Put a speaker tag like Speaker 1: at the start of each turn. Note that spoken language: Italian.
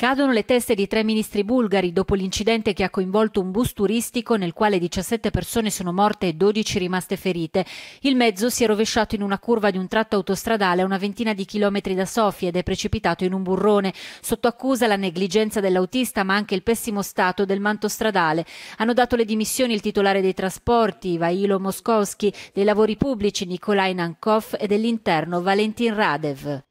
Speaker 1: Cadono le teste di tre ministri bulgari dopo l'incidente che ha coinvolto un bus turistico nel quale 17 persone sono morte e 12 rimaste ferite. Il mezzo si è rovesciato in una curva di un tratto autostradale a una ventina di chilometri da Sofia ed è precipitato in un burrone. Sotto accusa la negligenza dell'autista ma anche il pessimo stato del manto stradale. Hanno dato le dimissioni il titolare dei trasporti Vailo Moskovski, dei lavori pubblici Nikolai Nankov e dell'interno Valentin Radev.